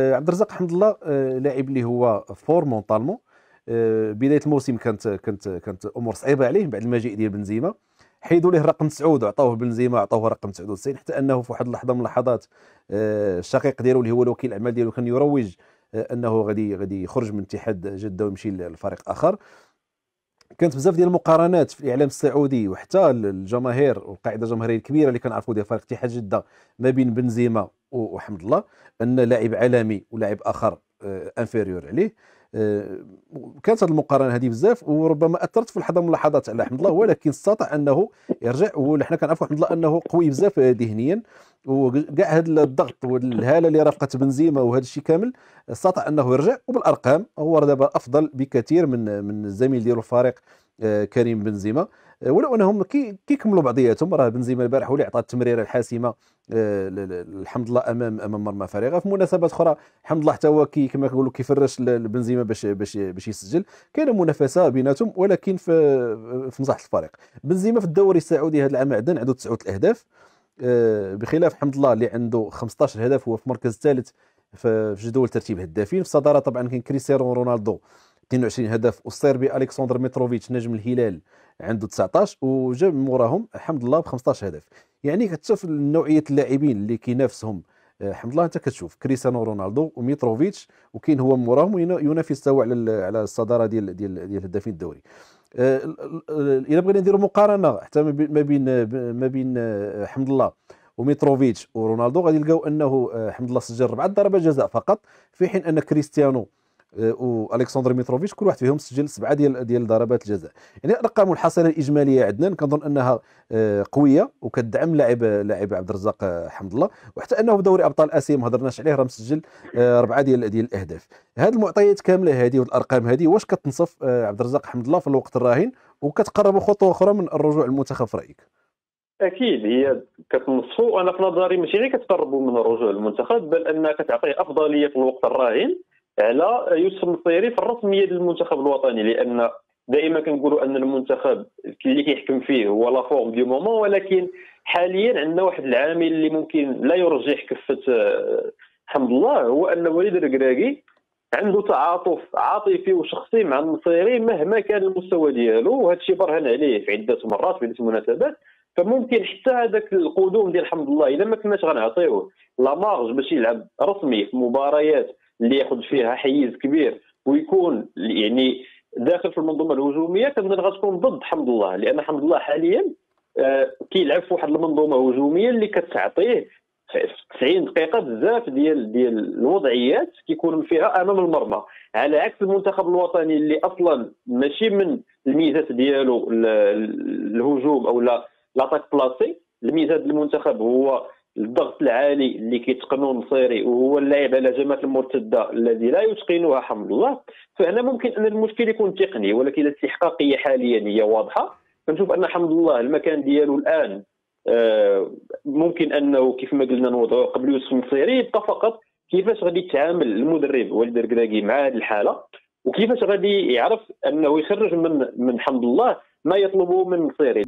آه، عبد الرزاق حمد الله آه، لاعب اللي هو فور مونطالمون آه، بدايه الموسم كانت كانت كانت امور صعيبه عليه بعد المجيء ديال بنزيما حيدوا ليه رقم تسعود وعطوه بنزيما عطوه رقم 99 حتى انه في واحد اللحظه من اللحظات الشقيق ديالو اللي هو الوكيل الاعمال ديالو كان يروج انه غادي غادي يخرج من اتحاد جده ويمشي لفريق اخر كانت بزاف ديال المقارنات في الاعلام السعودي وحتى الجماهير والقاعده الجماهيريه الكبيره اللي كنعرفوا ديال فريق اتحاد جده ما بين بنزيما وحمد الله ان لاعب عالمي ولاعب اخر انفيريور آه، عليه آه، كانت هذه المقارنه هذه بزاف وربما اثرت في لحظه من اللحظات على حمد الله ولكن استطاع انه يرجع وحنا كنعرفوا حمد الله انه قوي بزاف آه، ذهنيا وكاع هذا الضغط والهاله اللي رافقت بنزيما وهذا الشيء كامل استطاع انه يرجع وبالارقام هو دابا افضل بكثير من من الزميل ديالو الفريق آه، كريم بنزيما آه، ولو انهم كيكملوا بعضياتهم راه بنزيما البارح هو اللي عطى التمريره الحاسمه آه، الحمد لله امام امام مرمى فارغه في مناسبات اخرى الحمد لله حتى هو كي كما كيقولوا كيفرش بنزيما باش باش باش يسجل كاينه منافسه بيناتهم ولكن في في مصلحه الفريق بنزيما في الدوري السعودي هذا العام عدن عنده تسعه الاهداف بخلاف حمد الله اللي عنده 15 هدف هو في المركز الثالث في جدول ترتيب الهدافين في الصداره طبعا كاين كريستيانو رونالدو 22 هدف والصربي الكسندر متروفيتش نجم الهلال عنده 19 وجاب موراهم حمد الله ب 15 هدف يعني كتشوف نوعيه اللاعبين اللي كينافسهم آه، حمد الله انت كتشوف كريستيانو رونالدو وميتروفيتش وكاين هو موراهم ينافس توا على على الصداره ديال ديال ديال هدافين الدوري آه، الا بغينا نديروا مقارنه حتى ما بين ما بين آه، حمد الله وميتروفيتش ورونالدو غادي نلقاو انه حمد الله سجل اربعه ضربات جزاء فقط في حين ان كريستيانو والكسندر ميتروفيتش كل واحد فيهم سجل سبعه ديال ديال ضربات الجزاء يعني الارقام الحصيله الاجماليه عدنان كنظن انها آه، قويه وكتدعم لاعب لاعب عبد الرزاق آه، حمد الله وحتى انه في دوري ابطال اسيا ما هضرناش عليه راه مسجل اربعه آه، ديال ديال الاهداف هذه المعطيات كامله هذه والارقام هذه واش كتنصف عبد الرزاق حمد الله في الوقت الراهن وكتقرب خطوه اخرى من الرجوع للمنتخب في رايك اكيد هي كتنصفو انا في نظري ماشي غير كتقربوا من الرجوع للمنتخب بل انها كتعطيه افضليه في الوقت الراهن على يوسف النصيري في الرسميه ديال المنتخب الوطني لان دائما كنقولوا ان المنتخب اللي كيحكم فيه هو لا فورم دي مومون ولكن حاليا عندنا واحد العامل اللي ممكن لا يرجح كفه آه، حمد الله هو ان وليد الكراكي عنده تعاطف عاطفي وشخصي مع النصيري مهما كان المستوى ديالو وهذا الشيء برهن عليه في عده مرات في عده مناسبات فممكن حتى هذاك القدوم ديال حمد الله الا ما كناش غنعطيوه لا مارج باش يلعب رسمي في مباريات اللي ياخذ فيها حيز كبير ويكون يعني داخل في المنظومه الهجوميه كنظن غتكون ضد حمد الله لان حمد الله حاليا آه، كيلعب في واحد المنظومه هجوميه اللي كتعطيه 90 دقيقه بزاف ديال ديال الوضعيات كيكون فيها امام المرمى على عكس المنتخب الوطني اللي اصلا ماشي من الميزات ديالو الهجوم او لا لاتاك بلاسي الميزات المنتخب هو الضغط العالي اللي كيتقنوا النصيري وهو اللاعب على الهجمات المرتده الذي لا يتقنها حمد الله فهنا ممكن ان المشكل يكون تقني ولكن الاستحقاقيه حاليا هي واضحه كنشوف ان حمد الله المكان ديالو الان آه، ممكن انه كيف ما قلنا نوضعه قبل يوسف النصيري يبقى فقط كيفاش غادي يتعامل المدرب وليد الركراكي مع هذه الحاله وكيفاش غادي يعرف انه يخرج من من حمد الله ما يطلبه من النصيري